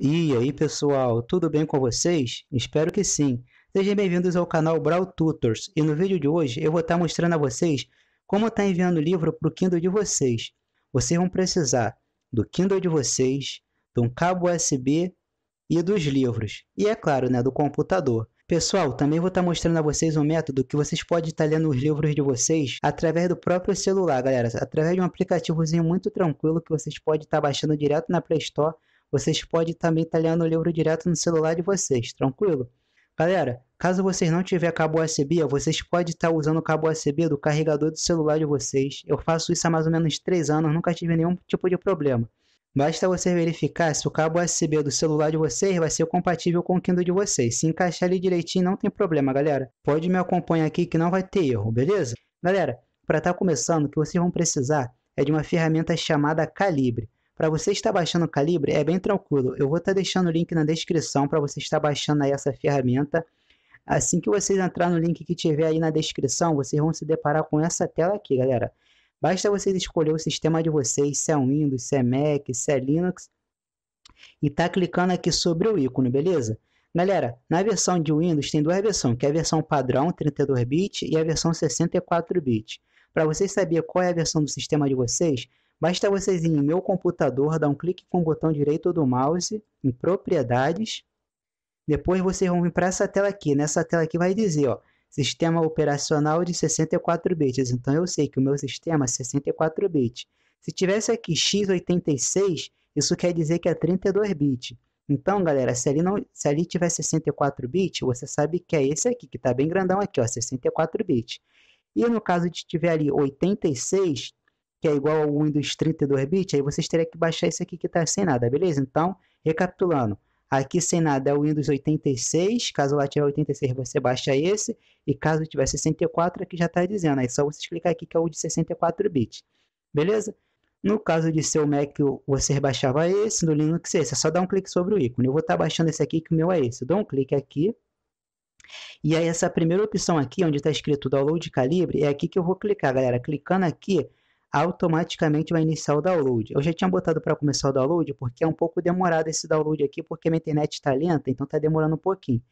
E aí pessoal, tudo bem com vocês? Espero que sim. Sejam bem-vindos ao canal Brawl Tutors e no vídeo de hoje eu vou estar mostrando a vocês como estar tá enviando livro para o Kindle de vocês. Vocês vão precisar do Kindle de vocês, de um cabo USB e dos livros. E é claro, né, do computador. Pessoal, também vou estar mostrando a vocês um método que vocês podem estar lendo os livros de vocês através do próprio celular, galera. Através de um aplicativozinho muito tranquilo que vocês podem estar baixando direto na Play Store vocês podem também estar lendo o livro direto no celular de vocês, tranquilo? Galera, caso vocês não tiver cabo USB, vocês podem estar usando o cabo USB do carregador do celular de vocês. Eu faço isso há mais ou menos 3 anos, nunca tive nenhum tipo de problema. Basta você verificar se o cabo USB do celular de vocês vai ser compatível com o Kindle de vocês. Se encaixar ele direitinho, não tem problema, galera. Pode me acompanhar aqui que não vai ter erro, beleza? Galera, para estar tá começando, o que vocês vão precisar é de uma ferramenta chamada Calibre. Para você estar baixando o Calibre, é bem tranquilo. Eu vou estar tá deixando o link na descrição para você estar baixando aí essa ferramenta. Assim que vocês entrar no link que tiver aí na descrição, vocês vão se deparar com essa tela aqui, galera. Basta vocês escolher o sistema de vocês, se é Windows, se é Mac, se é Linux, e tá clicando aqui sobre o ícone, beleza? Galera, na versão de Windows tem duas versões, que é a versão padrão 32 bit e a versão 64 bit. Para vocês saberem qual é a versão do sistema de vocês, Basta vocês irem em meu computador, dar um clique com o botão direito do mouse em propriedades. Depois vocês vão vir para essa tela aqui. Nessa tela aqui vai dizer, ó, sistema operacional de 64 bits. Então eu sei que o meu sistema é 64 bits. Se tivesse aqui x86, isso quer dizer que é 32 bits. Então, galera, se ali, não, se ali tiver 64 bits, você sabe que é esse aqui, que está bem grandão aqui, ó, 64 bits. E no caso de tiver ali 86, que é igual ao Windows 32 bits, aí vocês terão que baixar esse aqui que está sem nada, beleza? Então, recapitulando, aqui sem nada é o Windows 86, caso lá tiver 86 você baixa esse, e caso tiver 64 aqui já está dizendo, aí só vocês clicar aqui que é o de 64 bits, beleza? No caso de seu Mac, você baixava esse, no Linux esse, é só dar um clique sobre o ícone. Eu vou estar tá baixando esse aqui que o meu é esse, eu dou um clique aqui, e aí essa primeira opção aqui, onde está escrito Download Calibre, é aqui que eu vou clicar, galera. Clicando aqui, automaticamente vai iniciar o download. Eu já tinha botado para começar o download porque é um pouco demorado esse download aqui, porque minha internet está lenta, então está demorando um pouquinho.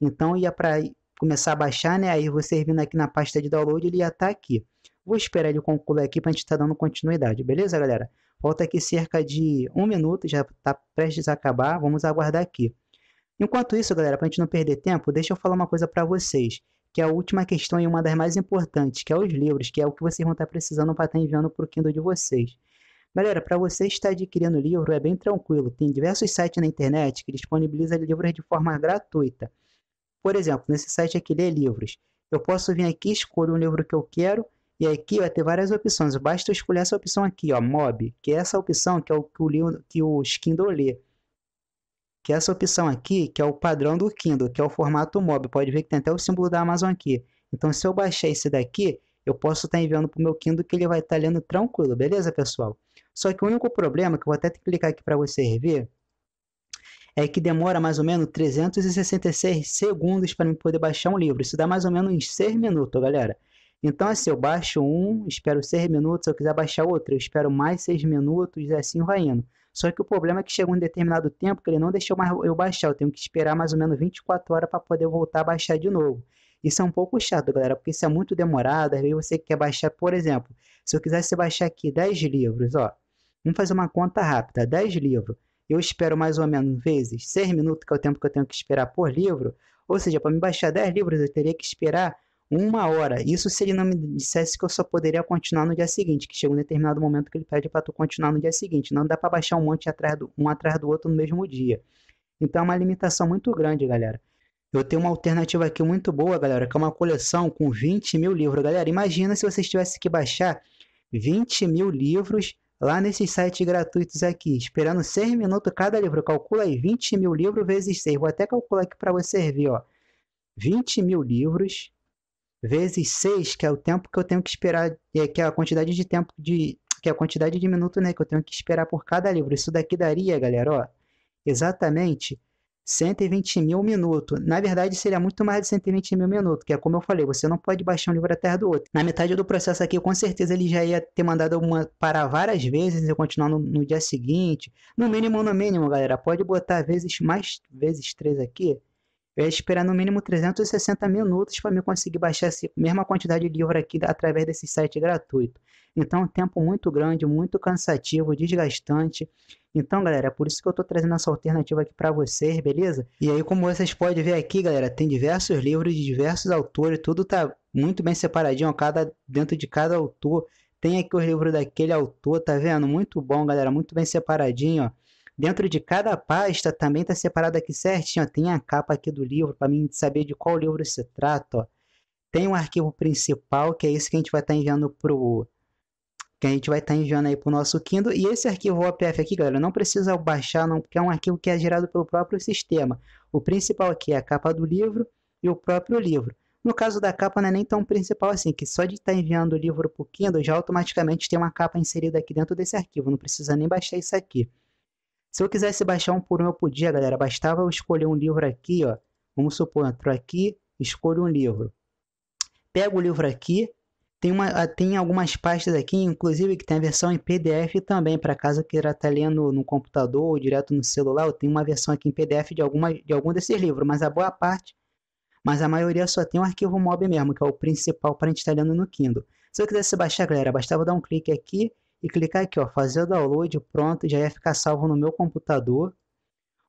Então ia para começar a baixar, né? Aí você vindo aqui na pasta de download, ele ia estar tá aqui. Vou esperar ele concluir aqui para a gente estar tá dando continuidade, beleza, galera? Volta aqui cerca de um minuto, já está prestes a acabar, vamos aguardar aqui. Enquanto isso, galera, para a gente não perder tempo, deixa eu falar uma coisa para vocês que é a última questão e uma das mais importantes, que é os livros, que é o que vocês vão estar precisando para estar tá enviando para o Kindle de vocês. Galera, para você estar adquirindo livro é bem tranquilo. Tem diversos sites na internet que disponibilizam livros de forma gratuita. Por exemplo, nesse site aqui, Lê Livros. Eu posso vir aqui, escolher um livro que eu quero, e aqui vai ter várias opções. Basta eu escolher essa opção aqui, ó, Mob, que é essa opção que é o que o, que o Kindle lê que essa opção aqui, que é o padrão do Kindle, que é o formato mob, pode ver que tem até o símbolo da Amazon aqui. Então, se eu baixar esse daqui, eu posso estar enviando para o meu Kindle que ele vai estar lendo tranquilo, beleza, pessoal? Só que o único problema, que eu vou até clicar aqui para vocês rever é que demora mais ou menos 366 segundos para eu poder baixar um livro. Isso dá mais ou menos uns 6 minutos, galera. Então, assim, eu baixo um, espero 6 minutos. Se eu quiser baixar outro, eu espero mais 6 minutos e assim vai indo. Só que o problema é que chegou um determinado tempo que ele não deixou mais eu baixar. Eu tenho que esperar mais ou menos 24 horas para poder voltar a baixar de novo. Isso é um pouco chato, galera, porque isso é muito demorado. Às vezes você quer baixar, por exemplo, se eu quisesse baixar aqui 10 livros, ó. Vamos fazer uma conta rápida, 10 livros. Eu espero mais ou menos vezes 6 minutos, que é o tempo que eu tenho que esperar por livro. Ou seja, para me baixar 10 livros, eu teria que esperar uma hora. Isso se ele não me dissesse que eu só poderia continuar no dia seguinte, que chega um determinado momento que ele pede para tu continuar no dia seguinte. Não dá para baixar um monte atrás do, um atrás do outro no mesmo dia. Então é uma limitação muito grande, galera. Eu tenho uma alternativa aqui muito boa, galera, que é uma coleção com 20 mil livros. Galera, imagina se você tivesse que baixar 20 mil livros lá nesses sites gratuitos aqui, esperando 6 minutos cada livro. Calcula aí, 20 mil livros vezes 6. Vou até calcular aqui para você ver, ó. 20 mil livros vezes 6, que é o tempo que eu tenho que esperar, é, que é a quantidade de tempo de. que é a quantidade de minuto né, que eu tenho que esperar por cada livro. Isso daqui daria, galera, ó, exatamente 120 mil minutos. Na verdade, seria muito mais de 120 mil minutos, que é como eu falei, você não pode baixar um livro Terra do outro. Na metade do processo aqui, com certeza ele já ia ter mandado uma parar várias vezes e continuar no, no dia seguinte. No mínimo, no mínimo, galera, pode botar vezes mais vezes 3 aqui. Eu ia esperar no mínimo 360 minutos para me conseguir baixar essa mesma quantidade de livro aqui através desse site gratuito. Então, um tempo muito grande, muito cansativo, desgastante. Então, galera, é por isso que eu estou trazendo essa alternativa aqui para vocês, beleza? E aí, como vocês podem ver aqui, galera, tem diversos livros de diversos autores, tudo tá muito bem separadinho, cada dentro de cada autor. Tem aqui o livro daquele autor, tá vendo? Muito bom, galera, muito bem separadinho, ó. Dentro de cada pasta também está separado aqui certinho. Ó. Tem a capa aqui do livro para mim saber de qual livro se trata. Ó. Tem um arquivo principal que é esse que a gente vai estar tá enviando para o que a gente vai estar tá enviando aí para o nosso Kindle. E esse arquivo OPF aqui, galera, não precisa baixar, não, porque é um arquivo que é gerado pelo próprio sistema. O principal aqui é a capa do livro e o próprio livro. No caso da capa não é nem tão principal assim, que só de estar tá enviando o livro para o Kindle já automaticamente tem uma capa inserida aqui dentro desse arquivo, não precisa nem baixar isso aqui. Se eu quisesse baixar um por um, eu podia, galera. Bastava eu escolher um livro aqui, ó. Vamos supor, entro aqui, escolho um livro. Pego o livro aqui. Tem, uma, ah, tem algumas pastas aqui, inclusive, que tem a versão em PDF também, para caso queira estar tá lendo no computador ou direto no celular. Eu tenho uma versão aqui em PDF de, alguma, de algum desses livros, mas a boa parte mas a maioria só tem o arquivo MOB mesmo, que é o principal para a gente estar tá lendo no Kindle. Se eu quisesse baixar, galera, bastava dar um clique aqui e clicar aqui, ó, fazer o download, pronto, já ia ficar salvo no meu computador.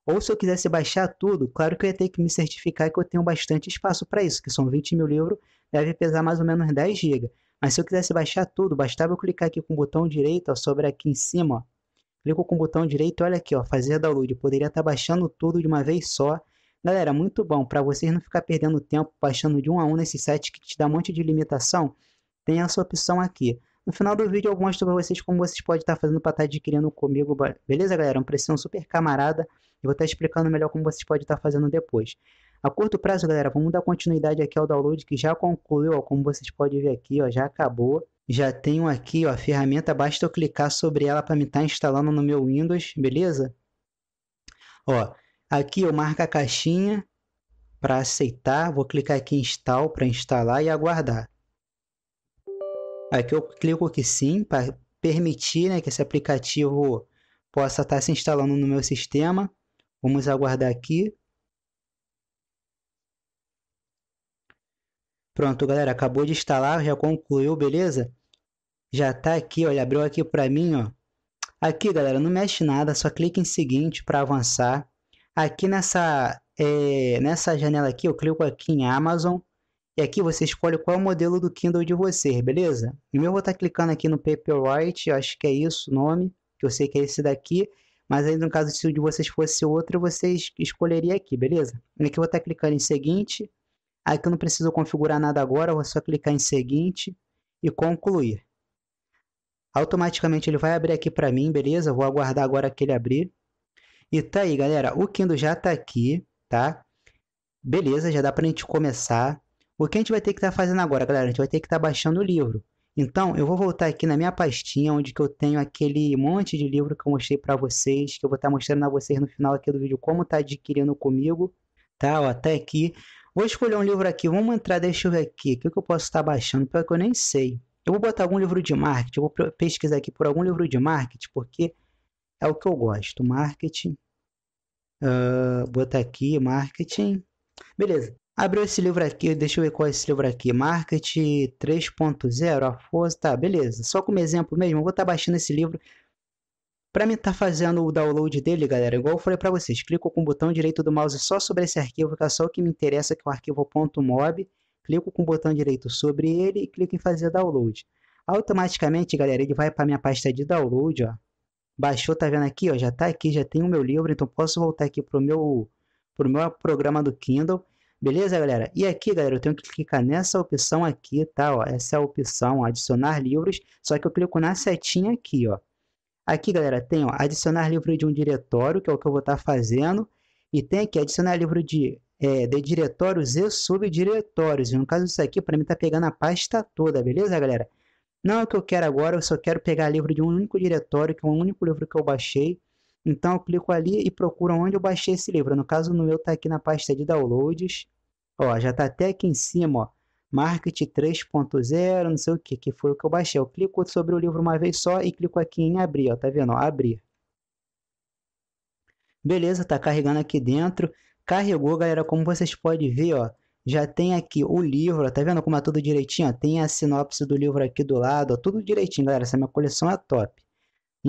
Ou se eu quisesse baixar tudo, claro que eu ia ter que me certificar que eu tenho bastante espaço para isso, que são 20 mil livros, deve pesar mais ou menos 10 GB. Mas se eu quisesse baixar tudo, bastava eu clicar aqui com o botão direito, ó, sobre aqui em cima, ó. Clico com o botão direito, olha aqui, ó, fazer download. Eu poderia estar tá baixando tudo de uma vez só. Galera, muito bom, para vocês não ficar perdendo tempo baixando de um a um nesse site que te dá um monte de limitação, tem essa opção aqui. No final do vídeo eu mostro para vocês como vocês podem estar tá fazendo para estar tá adquirindo comigo, beleza galera? Um precinho super camarada, eu vou estar tá explicando melhor como vocês podem estar fazendo depois. A curto prazo, galera, vamos dar continuidade aqui ao download que já concluiu, ó, como vocês podem ver aqui, ó, já acabou. Já tenho aqui ó, a ferramenta, basta eu clicar sobre ela para me estar instalando no meu Windows, beleza? Ó, aqui eu marco a caixinha para aceitar, vou clicar aqui em install para instalar e aguardar. Aqui eu clico aqui sim para permitir né, que esse aplicativo possa estar tá se instalando no meu sistema. Vamos aguardar aqui. Pronto, galera, acabou de instalar, já concluiu, beleza? Já tá aqui, olha, abriu aqui para mim, ó. Aqui, galera, não mexe nada, só clica em seguinte para avançar. Aqui nessa, é, nessa janela aqui, eu clico aqui em Amazon. E aqui você escolhe qual é o modelo do Kindle de vocês, beleza? eu vou tá estar clicando aqui no Paperwhite, acho que é isso o nome, que eu sei que é esse daqui. Mas aí, no caso, se o de vocês fosse outro, vocês escolheria aqui, beleza? aqui eu vou estar tá clicando em seguinte. Aqui eu não preciso configurar nada agora, vou só clicar em seguinte e concluir. Automaticamente ele vai abrir aqui para mim, beleza? Vou aguardar agora que ele abrir. E tá aí, galera. O Kindle já tá aqui, tá? Beleza, já dá pra gente começar. O que a gente vai ter que estar tá fazendo agora, galera? A gente vai ter que estar tá baixando o livro. Então, eu vou voltar aqui na minha pastinha, onde que eu tenho aquele monte de livro que eu mostrei para vocês, que eu vou estar tá mostrando a vocês no final aqui do vídeo como tá adquirindo comigo, tá? Ó, até aqui. Vou escolher um livro aqui, vamos entrar, deixa eu ver aqui, o que, que eu posso estar tá baixando? Pior que eu nem sei. Eu vou botar algum livro de marketing, eu vou pesquisar aqui por algum livro de marketing, porque é o que eu gosto, marketing. Uh, botar aqui, marketing. Beleza. Abriu esse livro aqui, deixa eu ver qual é esse livro aqui. Market 3.0, a força, tá, beleza. Só como exemplo mesmo, eu vou estar tá baixando esse livro. Para mim estar tá fazendo o download dele, galera, igual eu falei para vocês, clico com o botão direito do mouse só sobre esse arquivo, que é só o que me interessa, que é o arquivo .mob. Clico com o botão direito sobre ele e clico em fazer download. Automaticamente, galera, ele vai para minha pasta de download, ó. Baixou, tá vendo aqui, ó, já tá aqui, já tem o meu livro, então posso voltar aqui pro meu pro meu programa do Kindle Beleza, galera? E aqui, galera, eu tenho que clicar nessa opção aqui, tá? Ó, essa é a opção, ó, adicionar livros, só que eu clico na setinha aqui, ó. Aqui, galera, tem ó, adicionar livro de um diretório, que é o que eu vou estar tá fazendo, e tem aqui adicionar livro de, é, de diretórios e subdiretórios. No caso, isso aqui, para mim, tá pegando a pasta toda, beleza, galera? Não é o que eu quero agora, eu só quero pegar livro de um único diretório, que é o único livro que eu baixei, então eu clico ali e procuro onde eu baixei esse livro. No caso, no meu está aqui na pasta de downloads. Ó, já está até aqui em cima, ó. Market 3.0, não sei o que, que foi o que eu baixei. Eu clico sobre o livro uma vez só e clico aqui em abrir, ó, tá vendo? Ó, abrir. Beleza, tá carregando aqui dentro. Carregou, galera, como vocês podem ver, ó, já tem aqui o livro, ó, tá vendo como é tudo direitinho? Ó? Tem a sinopse do livro aqui do lado, ó, tudo direitinho, galera. Essa minha coleção é top.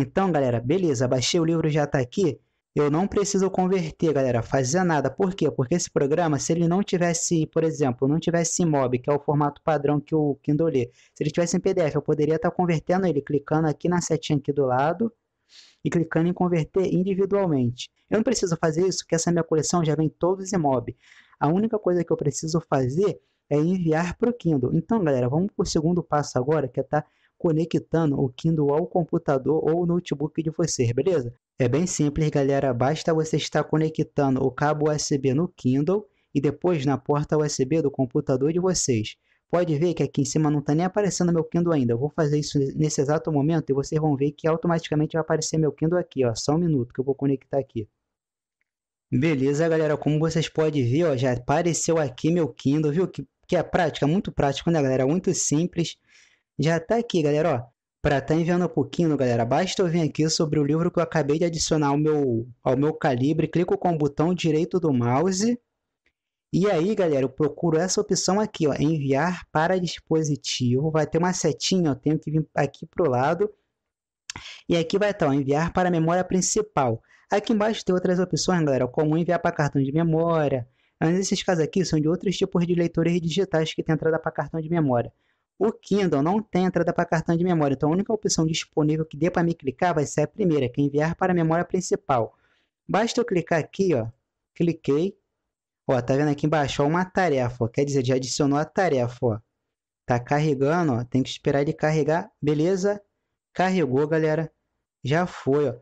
Então, galera, beleza, baixei o livro, já está aqui. Eu não preciso converter, galera, fazer nada. Por quê? Porque esse programa, se ele não tivesse, por exemplo, não tivesse MOB, que é o formato padrão que o Kindle lê, se ele tivesse em PDF, eu poderia estar tá convertendo ele, clicando aqui na setinha aqui do lado e clicando em converter individualmente. Eu não preciso fazer isso, porque essa minha coleção já vem todos em MOB. A única coisa que eu preciso fazer é enviar para o Kindle. Então, galera, vamos para o segundo passo agora, que é estar tá conectando o Kindle ao computador ou notebook de vocês, beleza? É bem simples, galera. Basta você estar conectando o cabo USB no Kindle e depois na porta USB do computador de vocês. Pode ver que aqui em cima não está nem aparecendo meu Kindle ainda. Eu vou fazer isso nesse exato momento e vocês vão ver que automaticamente vai aparecer meu Kindle aqui. Ó. Só um minuto que eu vou conectar aqui. Beleza, galera. Como vocês podem ver, ó, já apareceu aqui meu Kindle, viu? Que, que é prática, é muito prático, né, galera? Muito simples já tá aqui, galera, ó. Pra tá enviando um pouquinho, galera, basta eu vir aqui sobre o livro que eu acabei de adicionar ao meu, ao meu calibre, clico com o botão direito do mouse, e aí, galera, eu procuro essa opção aqui, ó, enviar para dispositivo, vai ter uma setinha, ó, tenho que vir aqui pro lado, e aqui vai estar, tá, enviar para a memória principal. Aqui embaixo tem outras opções, galera, como enviar para cartão de memória, mas esses casos aqui são de outros tipos de leitores digitais que tem entrada para cartão de memória. O Kindle não tem entrada para cartão de memória, então a única opção disponível que dê para me clicar vai ser a primeira, que é enviar para a memória principal. Basta eu clicar aqui, ó, cliquei, ó, tá vendo aqui embaixo ó, uma tarefa, ó, quer dizer, já adicionou a tarefa, ó. Tá carregando, ó, tem que esperar ele carregar, beleza? Carregou, galera, já foi, ó.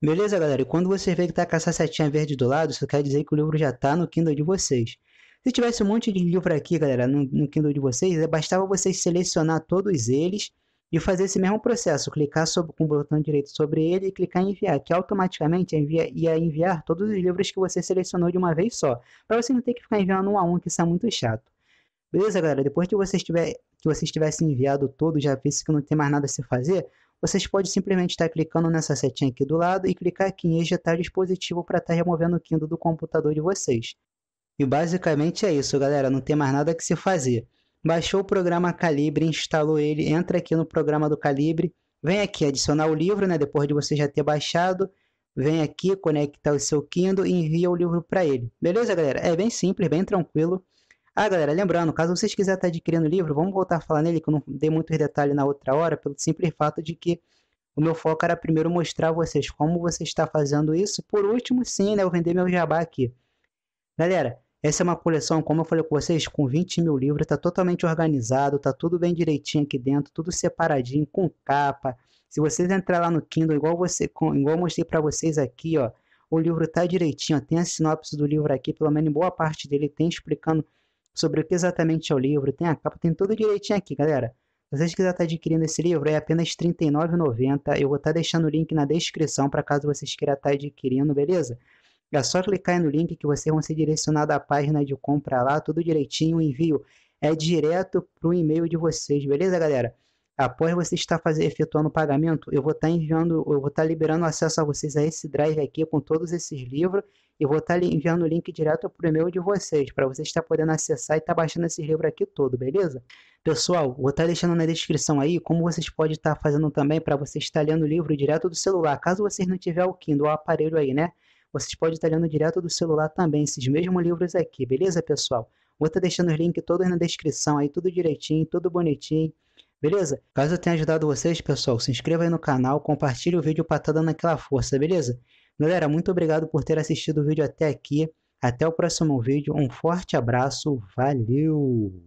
Beleza, galera? E quando você vê que tá com essa setinha verde do lado, isso quer dizer que o livro já tá no Kindle de vocês. Se tivesse um monte de livro aqui, galera, no, no Kindle de vocês, é, bastava vocês selecionar todos eles e fazer esse mesmo processo, clicar sobre, com o botão direito sobre ele e clicar em enviar, que automaticamente é envia, ia enviar todos os livros que você selecionou de uma vez só, para você não ter que ficar enviando um a um, que isso é muito chato. Beleza, galera? Depois que vocês, tiver, que vocês tivessem enviado todo, já visto que não tem mais nada a se fazer, vocês podem simplesmente estar clicando nessa setinha aqui do lado e clicar aqui em ejetar dispositivo para estar tá removendo o Kindle do computador de vocês. E basicamente é isso, galera. Não tem mais nada que se fazer. Baixou o programa Calibre, instalou ele, entra aqui no programa do Calibre, vem aqui adicionar o livro, né? Depois de você já ter baixado, vem aqui, conecta o seu Kindle e envia o livro para ele. Beleza, galera? É bem simples, bem tranquilo. Ah, galera, lembrando, caso vocês quiserem estar tá adquirindo o livro, vamos voltar a falar nele, que eu não dei muitos detalhes na outra hora, pelo simples fato de que o meu foco era primeiro mostrar a vocês como você está fazendo isso. Por último, sim, né? Eu vender meu jabá aqui. Galera, essa é uma coleção, como eu falei com vocês, com 20 mil livros, está totalmente organizado, está tudo bem direitinho aqui dentro, tudo separadinho, com capa. Se vocês entrarem lá no Kindle, igual, você, igual eu mostrei para vocês aqui, ó, o livro está direitinho, ó, tem a sinopse do livro aqui, pelo menos boa parte dele tem explicando sobre o que exatamente é o livro, tem a capa, tem tudo direitinho aqui, galera. Se vocês quiserem estar tá adquirindo esse livro, é apenas R$ 39,90. Eu vou estar tá deixando o link na descrição para caso vocês queiram estar tá adquirindo, beleza? É só clicar no link que vocês vão ser direcionados à página de compra lá, tudo direitinho, o envio é direto para o e-mail de vocês, beleza, galera? Após você estar fazendo, efetuando o pagamento, eu vou estar enviando, eu vou estar liberando acesso a vocês a esse drive aqui com todos esses livros e vou estar enviando o link direto para o e-mail de vocês, para vocês estar podendo acessar e estar baixando esses livros aqui todo, beleza? Pessoal, vou estar deixando na descrição aí como vocês podem estar fazendo também para vocês estar lendo o livro direto do celular, caso vocês não tiverem o Kindle, o aparelho aí, né? Vocês podem estar lendo direto do celular também esses mesmos livros aqui, beleza, pessoal? Vou estar deixando os links todos na descrição aí, tudo direitinho, tudo bonitinho. Beleza? Caso eu tenha ajudado vocês, pessoal, se inscreva aí no canal, compartilhe o vídeo para estar tá dando aquela força, beleza? Galera, muito obrigado por ter assistido o vídeo até aqui. Até o próximo vídeo, um forte abraço, valeu!